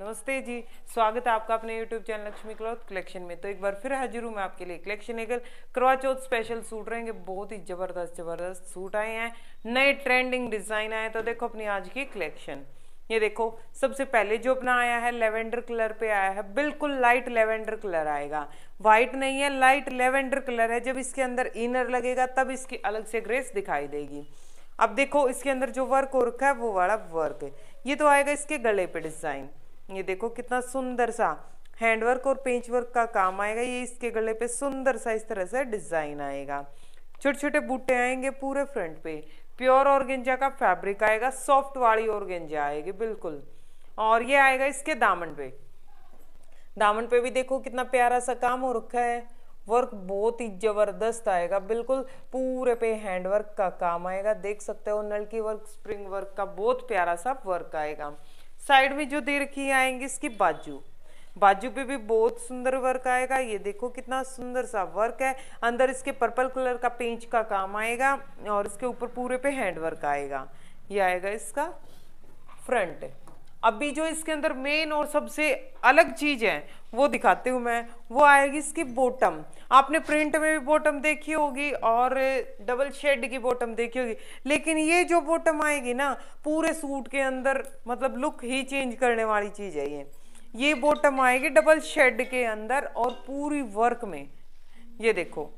नमस्ते जी स्वागत है आपका अपने YouTube channel Lakshmi cloth collection में तो एक बार फिर हाजिर हूँ मैं आपके लिए कलेक्शन एक करवा चौथ स्पेशल सूट रहेंगे बहुत ही ज़बरदस्त ज़बरदस्त सूट आए हैं नए ट्रेंडिंग डिज़ाइन आए तो देखो अपनी आज की कलेक्शन ये देखो सबसे पहले जो अपना आया है लेवेंडर कलर पे आया है बिल्कुल लाइट लेवेंडर कलर आएगा व्हाइट नहीं है लाइट लेवेंडर कलर है जब इसके अंदर इनर लगेगा तब इसकी अलग से ग्रेस दिखाई देगी अब देखो इसके अंदर जो वर्क हो रखा है वो वाला वर्क है ये तो आएगा इसके गले पे डिज़ाइन ये देखो कितना सुंदर सा हैंडवर्क और पेंच वर्क का काम आएगा ये इसके गले पे सुंदर सा इस तरह से डिजाइन आएगा छोटे छोटे बूटे आएंगे पूरे फ्रंट पे प्योर ऑर्गेंजा का फैब्रिक आएगा सॉफ्ट वाली ऑर्गेंजा आएगी बिल्कुल और ये आएगा इसके दामन पे दामन पे भी देखो कितना प्यारा सा काम हो रखा है वर्क बहुत ही जबरदस्त आएगा बिल्कुल पूरे पे हैंडवर्क का काम आएगा देख सकते हो नल की वर्क स्प्रिंग वर्क का बहुत प्यारा सा वर्क आएगा साइड में जो दे रखी आएंगे इसकी बाजू बाजू पे भी बहुत सुंदर वर्क आएगा ये देखो कितना सुंदर सा वर्क है अंदर इसके पर्पल कलर का पेंच का काम आएगा और इसके ऊपर पूरे पे हैंड वर्क आएगा ये आएगा इसका फ्रंट अभी जो इसके अंदर मेन और सबसे अलग चीज़ है वो दिखाती हूँ मैं वो आएगी इसकी बॉटम आपने प्रिंट में भी बॉटम देखी होगी और डबल शेड की बॉटम देखी होगी लेकिन ये जो बॉटम आएगी ना पूरे सूट के अंदर मतलब लुक ही चेंज करने वाली चीज़ है ये ये बॉटम आएगी डबल शेड के अंदर और पूरी वर्क में ये देखो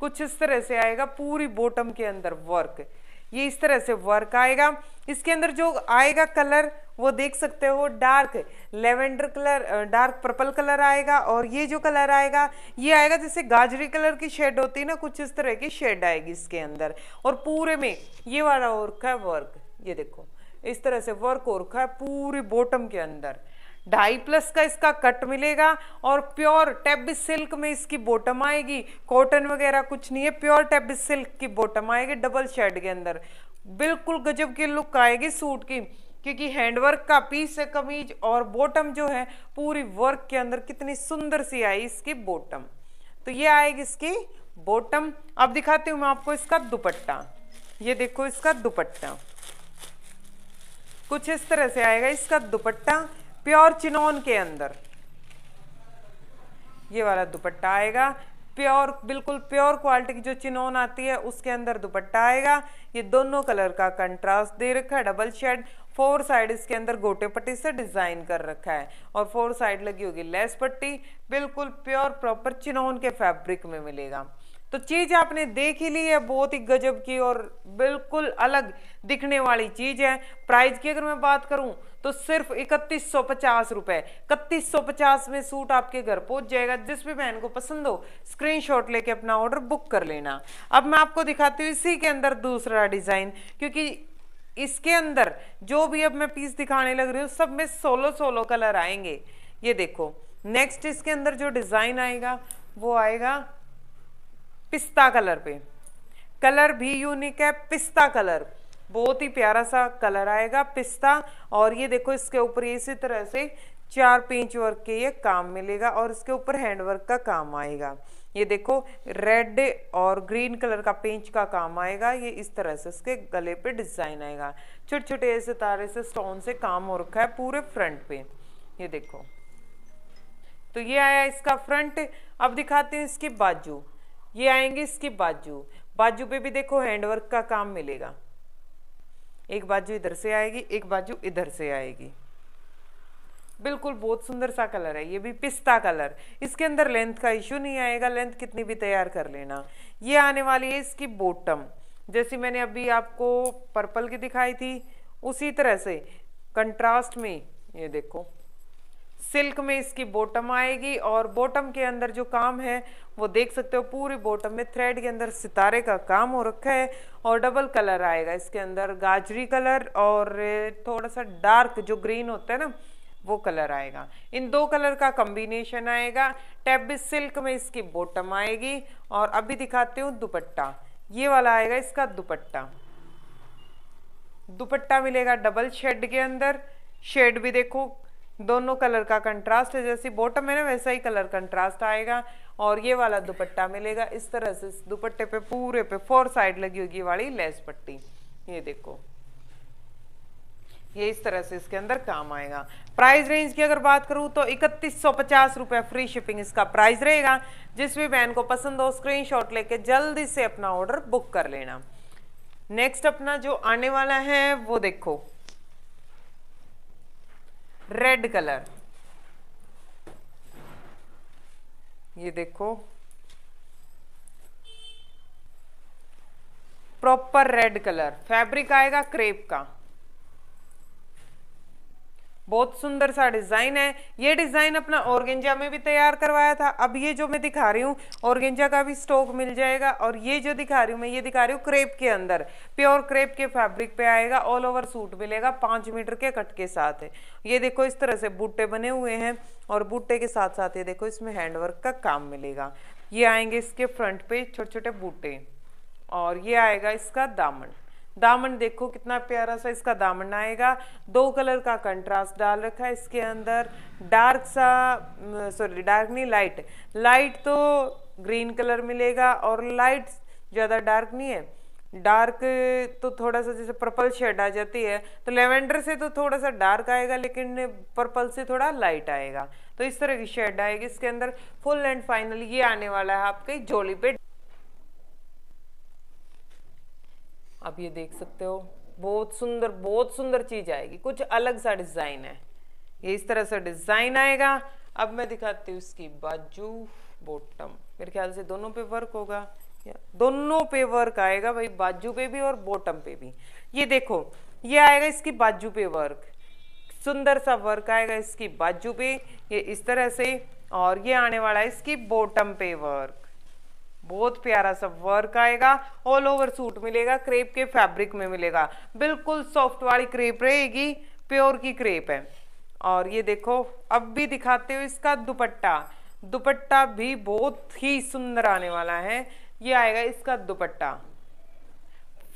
कुछ इस तरह से आएगा पूरी बॉटम के अंदर वर्क ये इस तरह से वर्क आएगा इसके अंदर जो आएगा कलर वो देख सकते हो dark lavender colour dark purple colour आएगा और ये जो कलर आएगा ये आएगा जैसे गाजरी कलर की शेड होती है ना कुछ इस तरह की शेड आएगी इसके अंदर और पूरे में ये वाला और का वर्क ये देखो इस तरह से वर्क और का है पूरे बॉटम के अंदर ढाई प्लस का इसका कट मिलेगा और प्योर टेबिस सिल्क में इसकी बॉटम आएगी कॉटन वगैरह कुछ नहीं है प्योर टेब सिल्क की बॉटम आएगी डबल शेड के अंदर बिल्कुल गजब की लुक आएगी सूट की क्योंकि हैंडवर्क का पीस है कमीज और बॉटम जो है पूरी वर्क के अंदर कितनी सुंदर सी आई इसकी बॉटम तो ये आएगी इसकी बॉटम अब दिखाती हूँ मैं आपको इसका दुपट्टा ये देखो इसका दुपट्टा कुछ इस तरह से आएगा इसका दुपट्टा प्योर चिनोन के अंदर ये वाला दुपट्टा आएगा प्योर बिल्कुल प्योर क्वालिटी की जो चिनोन आती है उसके अंदर दुपट्टा आएगा ये दोनों कलर का कंट्रास्ट दे रखा है डबल शेड फोर साइड इसके अंदर गोटे पट्टी से डिजाइन कर रखा है और फोर साइड लगी होगी लेस पट्टी बिल्कुल प्योर प्रॉपर चिनोन के फैब्रिक में मिलेगा तो चीज आपने देख ही ली है बहुत ही गजब की और बिल्कुल अलग दिखने वाली चीज है प्राइस की अगर मैं बात करूं तो सिर्फ इकतीस सौ पचास रुपए इकतीस सौ पचास में सूट आपके घर पहुंच जाएगा जिस भी बहन को पसंद हो स्क्रीनशॉट लेके अपना ऑर्डर बुक कर लेना अब मैं आपको दिखाती हूँ इसी के अंदर दूसरा डिजाइन क्योंकि इसके अंदर जो भी अब मैं पीस दिखाने लग रही हूँ सब में सोलो सोलो कलर आएंगे ये देखो नेक्स्ट इसके अंदर जो डिज़ाइन आएगा वो आएगा पिस्ता कलर पे कलर भी यूनिक है पिस्ता कलर बहुत ही प्यारा सा कलर आएगा पिस्ता और ये देखो इसके ऊपर इसी तरह से चार पेंच वर्क के ये काम मिलेगा और इसके ऊपर हैंड वर्क का काम आएगा ये देखो रेड और ग्रीन कलर का पेंच का काम आएगा ये इस तरह से इसके गले पे डिजाइन आएगा छोटे छोटे ऐसे तारे से स्टोन से काम हो रखा है पूरे फ्रंट पे ये देखो तो ये आया इसका फ्रंट अब दिखाते हैं इसके बाजू ये आएंगे इसके बाजू बाजू पे भी देखो हैंडवर्क का काम मिलेगा एक बाजू इधर से आएगी एक बाजू इधर से आएगी बिल्कुल बहुत सुंदर सा कलर है ये भी पिस्ता कलर इसके अंदर लेंथ का इशू नहीं आएगा लेंथ कितनी भी तैयार कर लेना ये आने वाली है इसकी बॉटम जैसी मैंने अभी आपको पर्पल की दिखाई थी उसी तरह से कंट्रास्ट में ये देखो सिल्क में इसकी बॉटम आएगी और बॉटम के अंदर जो काम है वो देख सकते हो पूरी बॉटम में थ्रेड के अंदर सितारे का काम हो रखा है और डबल कलर आएगा इसके अंदर गाजरी कलर और थोड़ा सा डार्क जो ग्रीन होता है ना वो कलर आएगा इन दो कलर का कम्बिनेशन आएगा टैबिस सिल्क में इसकी बॉटम आएगी और अभी दिखाते हूँ दुपट्टा ये वाला आएगा इसका दुपट्टा दुपट्टा मिलेगा डबल शेड के अंदर शेड भी देखो दोनों कलर का कंट्रास्ट है जैसी बॉटम है ना वैसा ही कलर कंट्रास्ट आएगा और ये वाला दुपट्टा मिलेगा इस तरह से इस दुपट्टे पे पूरे पे फोर साइड लगी होगी वाली लेस पट्टी ये देखो ये इस तरह से इसके अंदर काम आएगा प्राइस रेंज की अगर बात करूं तो इकतीस सौ फ्री शिपिंग इसका प्राइस रहेगा जिस भी बहन को पसंद हो स्क्रीनशॉट लेके जल्दी से अपना ऑर्डर बुक कर लेना नेक्स्ट अपना जो आने वाला है वो देखो रेड कलर ये देखो प्रॉपर रेड कलर फैब्रिक आएगा क्रेप का बहुत सुंदर सा डिज़ाइन है ये डिज़ाइन अपना ऑर्गेंजा में भी तैयार करवाया था अब ये जो मैं दिखा रही हूँ ऑर्गेंजा का भी स्टॉक मिल जाएगा और ये जो दिखा रही हूँ मैं ये दिखा रही हूँ क्रेप के अंदर प्योर क्रेप के फैब्रिक पे आएगा ऑल ओवर सूट मिलेगा पाँच मीटर के कट के साथ है ये देखो इस तरह से बूटे बने हुए हैं और बूटे के साथ साथ ये देखो इसमें हैंडवर्क का काम मिलेगा ये आएंगे इसके फ्रंट पे छोटे छोटे बूटे और ये आएगा इसका दामन दामन देखो कितना प्यारा सा इसका दामन आएगा दो कलर का कंट्रास्ट डाल रखा है इसके अंदर डार्क सा सॉरी डार्क नहीं लाइट लाइट तो ग्रीन कलर मिलेगा और लाइट ज़्यादा डार्क नहीं है डार्क तो थोड़ा सा जैसे पर्पल शेड आ जाती है तो लेवेंडर से तो थोड़ा सा डार्क आएगा लेकिन पर्पल से थोड़ा लाइट आएगा तो इस तरह की शेड आएगी इसके अंदर फुल एंड फाइनल ये आने वाला है आपके जोली पे आप ये देख सकते हो बहुत सुंदर बहुत सुंदर चीज आएगी कुछ अलग सा डिजाइन है ये इस तरह से डिजाइन आएगा अब मैं दिखाती हूँ इसकी बाजू बॉटम मेरे ख्याल से दोनों पे वर्क होगा दोनों पे वर्क आएगा भाई बाजू पे भी और बॉटम पे भी ये देखो ये आएगा इसकी बाजू पे वर्क सुंदर सा वर्क आएगा इसकी बाजू पे ये इस तरह से और ये आने वाला है इसकी बॉटम पे वर्क बहुत प्यारा सा वर्क आएगा ऑल ओवर सूट मिलेगा क्रेप के फैब्रिक में मिलेगा बिल्कुल सॉफ्ट वाली क्रेप रहेगी प्योर की क्रेप है और ये देखो अब भी दिखाते हो इसका दुपट्टा दुपट्टा भी बहुत ही सुंदर आने वाला है ये आएगा इसका दुपट्टा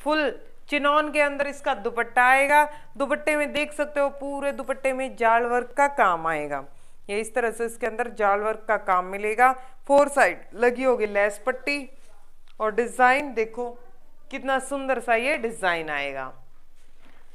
फुल चिनौन के अंदर इसका दुपट्टा आएगा दुपट्टे में देख सकते हो पूरे दुपट्टे में जाल वर्क का काम आएगा इस तरह से इसके अंदर जाल वर्क का काम मिलेगा फोर साइड लगी होगी लेस पट्टी और डिज़ाइन देखो कितना सुंदर सा ये डिज़ाइन आएगा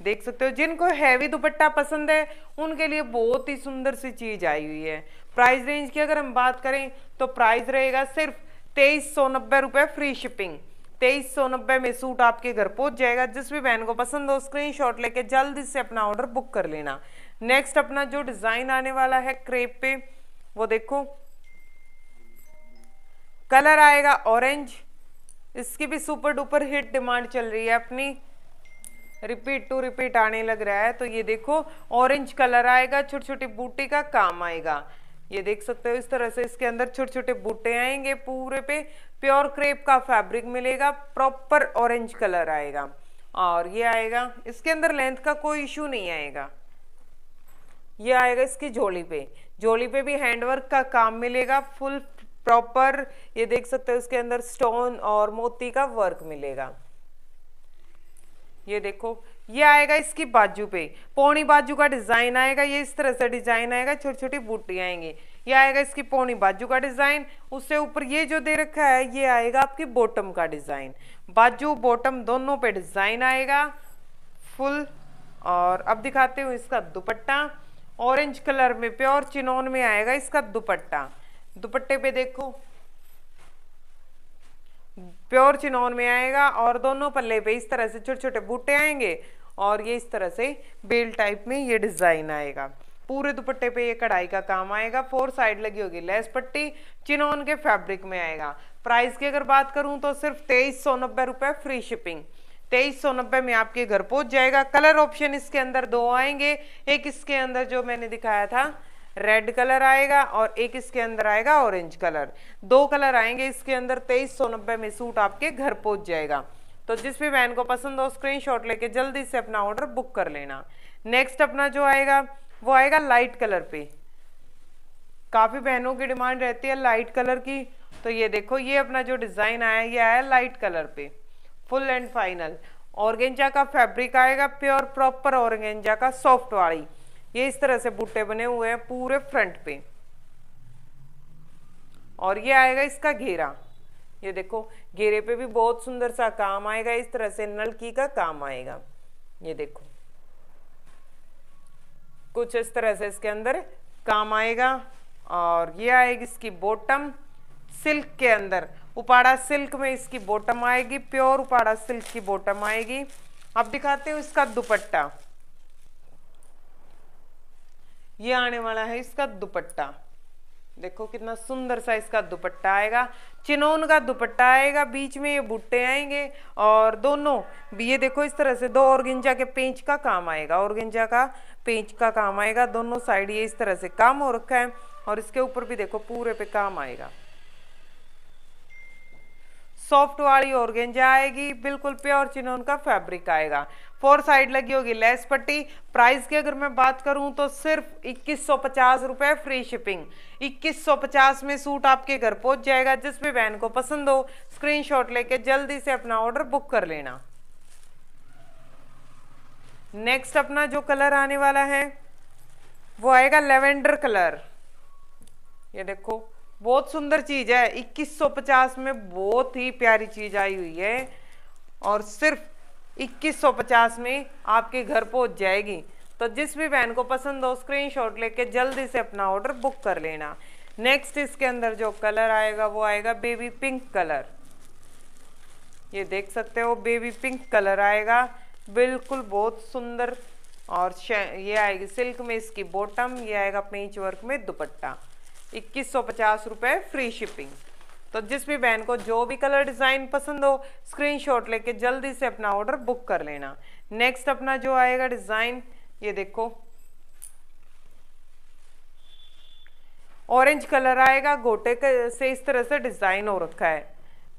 देख सकते हो जिनको हैवी दुपट्टा पसंद है उनके लिए बहुत ही सुंदर सी चीज़ आई हुई है प्राइस रेंज की अगर हम बात करें तो प्राइस रहेगा सिर्फ तेईस सौ नब्बे रुपये फ्री शिपिंग तेईस सौ नब्बे में सूट आपके घर पहुंच जाएगा जिस भी बहन को पसंद हो स्क्रीनशॉट लेके जल्द से अपना ऑर्डर बुक कर लेना नेक्स्ट अपना जो डिज़ाइन आने वाला है क्रेप पे वो देखो कलर आएगा ऑरेंज इसकी भी सुपर डुपर हिट डिमांड चल रही है अपनी रिपीट टू रिपीट आने लग रहा है तो ये देखो ऑरेंज कलर आएगा छोटी छोटी बूटी का काम आएगा ये देख सकते हो इस तरह से इसके अंदर छोटे छोटे बूटे आएंगे पूरे पे प्योर क्रेप का फैब्रिक मिलेगा प्रॉपर ऑरेंज कलर आएगा और ये आएगा इसके अंदर लेंथ का कोई इशू नहीं आएगा ये आएगा इसकी झोली पे झोली पे भी हैंडवर्क का काम मिलेगा फुल प्रॉपर ये देख सकते हो इसके अंदर स्टोन और मोती का वर्क मिलेगा ये देखो ये आएगा इसकी बाजू पे पौनी बाजू का डिजाइन आएगा ये इस तरह से डिजाइन आएगा छोटी छोटी बूटी आएंगी ये आएगा इसकी पौनी बाजू का डिज़ाइन उससे ऊपर ये जो दे रखा है ये आएगा आपकी बॉटम का डिज़ाइन बाजू बॉटम दोनों पे डिज़ाइन आएगा फुल और अब दिखाते हूँ इसका दुपट्टा ऑरेंज कलर में प्योर चिनौन में आएगा इसका दुपट्टा दुपट्टे पे देखो प्योर चिनौन में आएगा और दोनों पल्ले पे इस तरह से छोटे छोटे बूटे आएंगे और ये इस तरह से बेल टाइप में ये डिज़ाइन आएगा पूरे दुपट्टे पे ये कढ़ाई का काम आएगा फोर साइड लगी होगी लेस पट्टी चिनोन के फैब्रिक में आएगा प्राइस की अगर बात करूँ तो सिर्फ तेईस सौ नब्बे रुपये फ्री शिपिंग तेईस सौ नब्बे में आपके घर पहुंच जाएगा कलर ऑप्शन इसके अंदर दो आएंगे एक इसके अंदर जो मैंने दिखाया था रेड कलर आएगा और एक इसके अंदर आएगा ऑरेंज कलर दो कलर आएंगे इसके अंदर तेईस सौ नब्बे में सूट आपके घर पहुंच जाएगा तो जिस भी वैन को पसंद हो स्क्रीनशॉट लेके जल्दी से अपना ऑर्डर बुक कर लेना नेक्स्ट अपना जो आएगा वो आएगा लाइट कलर पे काफ़ी बहनों की डिमांड रहती है लाइट कलर की तो ये देखो ये अपना जो डिज़ाइन आया ये आया लाइट कलर पे फुल एंड फाइनल ऑर्गेंजा का फैब्रिक आएगा प्योर प्रॉपर ऑर्गेंजा का सॉफ्ट वाली ये इस तरह से बूटे बने हुए हैं पूरे फ्रंट पे और ये आएगा इसका घेरा ये देखो घेरे पे भी बहुत सुंदर सा काम आएगा इस तरह से नलकी का काम आएगा ये देखो कुछ इस तरह से इसके अंदर काम आएगा और ये आएगी इसकी बॉटम सिल्क के अंदर उपाड़ा सिल्क में इसकी बॉटम आएगी प्योर उपाड़ा सिल्क की बॉटम आएगी अब दिखाते हो इसका दुपट्टा ये आने वाला है इसका दुपट्टा देखो कितना सुंदर सा इसका दुपट्टा आएगा चिनोन का दुपट्टा आएगा बीच में ये बुट्टे आएंगे और दोनों ये देखो इस तरह से दो और के पेंच का काम आएगा और का पेंच का काम आएगा दोनों साइड ये इस तरह से काम हो रखा है और इसके ऊपर भी देखो पूरे पे काम आएगा सॉफ्ट वाली ऑर्गेंजा आएगी बिल्कुल प्योर चिन्हों का फैब्रिक आएगा फोर साइड लगी होगी लेस पट्टी प्राइस की अगर मैं बात करूं तो सिर्फ इक्कीस सौ रुपए फ्री शिपिंग 2150 में सूट आपके घर पहुंच जाएगा जिस भी बहन को पसंद हो स्क्रीनशॉट लेके जल्दी से अपना ऑर्डर बुक कर लेना नेक्स्ट अपना जो कलर आने वाला है वो आएगा लेवेंडर कलर ये देखो बहुत सुंदर चीज़ है 2150 में बहुत ही प्यारी चीज़ आई हुई है और सिर्फ 2150 में आपके घर पहुंच जाएगी तो जिस भी बहन को पसंद हो स्क्रीनशॉट लेके जल्दी से अपना ऑर्डर बुक कर लेना नेक्स्ट इसके अंदर जो कलर आएगा वो आएगा बेबी पिंक कलर ये देख सकते हो बेबी पिंक कलर आएगा बिल्कुल बहुत सुंदर और ये आएगी सिल्क में इसकी बॉटम ये आएगा पेंच वर्क में दुपट्टा इक्कीस सौ फ्री शिपिंग तो जिस भी बहन को जो भी कलर डिज़ाइन पसंद हो स्क्रीनशॉट लेके जल्दी से अपना ऑर्डर बुक कर लेना नेक्स्ट अपना जो आएगा डिज़ाइन ये देखो ऑरेंज कलर आएगा गोटे से इस तरह से डिज़ाइन हो रखा है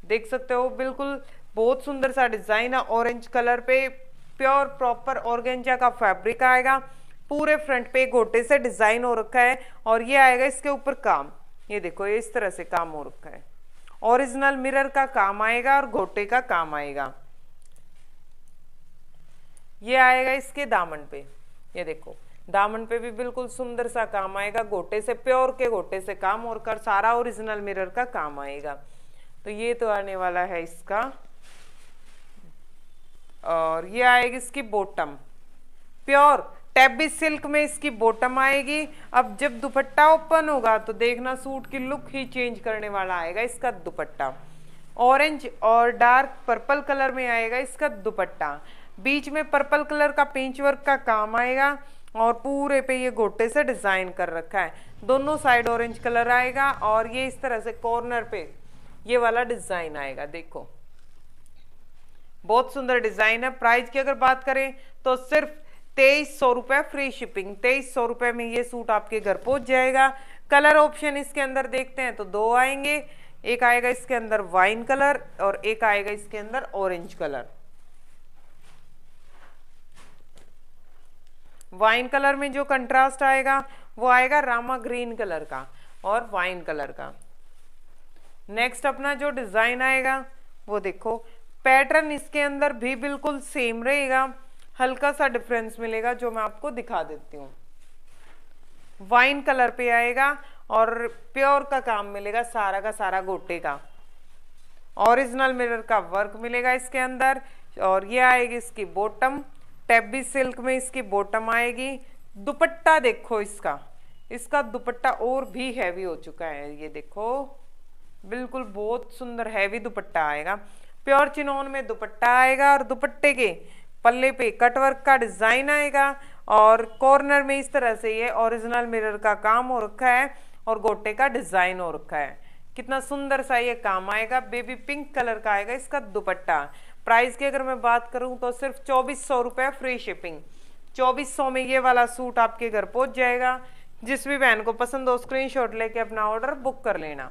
देख सकते हो बिल्कुल बहुत सुंदर सा डिज़ाइन है ऑरेंज कलर पे प्योर प्रॉपर ऑर्गेंजा का फैब्रिक आएगा पूरे फ्रंट पे गोटे से डिज़ाइन हो रखा है और ये आएगा इसके ऊपर काम ये देखो ये इस तरह से काम हो रखा है ओरिजिनल मिरर का काम आएगा और गोटे का काम आएगा ये आएगा इसके दामन पे ये देखो दामन पे भी बिल्कुल सुंदर सा काम आएगा गोटे से प्योर के गोटे से काम और कर सारा ओरिजिनल मिरर का काम आएगा तो ये तो आने वाला है इसका और ये आएगी इसकी बॉटम प्योर टैबी सिल्क में इसकी बॉटम आएगी अब जब दुपट्टा ओपन होगा तो देखना सूट की लुक ही चेंज करने वाला आएगा इसका दुपट्टा ऑरेंज और डार्क पर्पल कलर में आएगा इसका दुपट्टा बीच में पर्पल कलर का पेंच वर्क का काम आएगा और पूरे पे ये गोटे से डिज़ाइन कर रखा है दोनों साइड ऑरेंज कलर आएगा और ये इस तरह से कॉर्नर पे ये वाला डिज़ाइन आएगा देखो बहुत सुंदर डिजाइन है प्राइस की अगर बात करें तो सिर्फ तेईस सौ रुपए फ्री शिपिंग तेईस सौ रुपए में ये सूट आपके घर पहुंच जाएगा कलर ऑप्शन इसके अंदर देखते हैं तो दो आएंगे एक आएगा इसके अंदर वाइन कलर और एक आएगा इसके अंदर ऑरेंज कलर वाइन कलर में जो कंट्रास्ट आएगा वो आएगा रामा ग्रीन कलर का और वाइन कलर का नेक्स्ट अपना जो डिज़ाइन आएगा वो देखो पैटर्न इसके अंदर भी बिल्कुल सेम रहेगा हल्का सा डिफरेंस मिलेगा जो मैं आपको दिखा देती हूँ वाइन कलर पे आएगा और प्योर का काम मिलेगा सारा का सारा गोटे का ओरिजिनल मिरर का वर्क मिलेगा इसके अंदर और ये आएगी इसकी बॉटम टैबी सिल्क में इसकी बॉटम आएगी दुपट्टा देखो इसका इसका दुपट्टा और भी हैवी हो चुका है ये देखो बिल्कुल बहुत सुंदर हैवी दुपट्टा आएगा प्योर चिनोन में दुपट्टा आएगा और दुपट्टे के पल्ले पे कटवर्क का डिज़ाइन आएगा और कॉर्नर में इस तरह से ये ओरिजिनल मिरर का काम हो रखा है और गोटे का डिज़ाइन हो रखा है कितना सुंदर सा ये काम आएगा बेबी पिंक कलर का आएगा इसका दुपट्टा प्राइस की अगर मैं बात करूँ तो सिर्फ चौबीस सौ रुपये फ्री शिपिंग चौबीस सौ में ये वाला सूट आपके घर पहुँच जाएगा जिस भी बहन को पसंद हो स्क्रीनशॉट लेके अपना ऑर्डर बुक कर लेना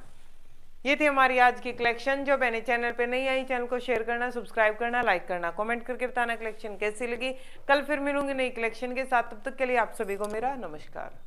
ये थी हमारी आज की कलेक्शन जो मैंने चैनल पे नहीं आई चैनल को शेयर करना सब्सक्राइब करना लाइक करना कमेंट करके बताना कलेक्शन कैसी लगी कल फिर मिलूंगी नई कलेक्शन के साथ तब तक के लिए आप सभी को मेरा नमस्कार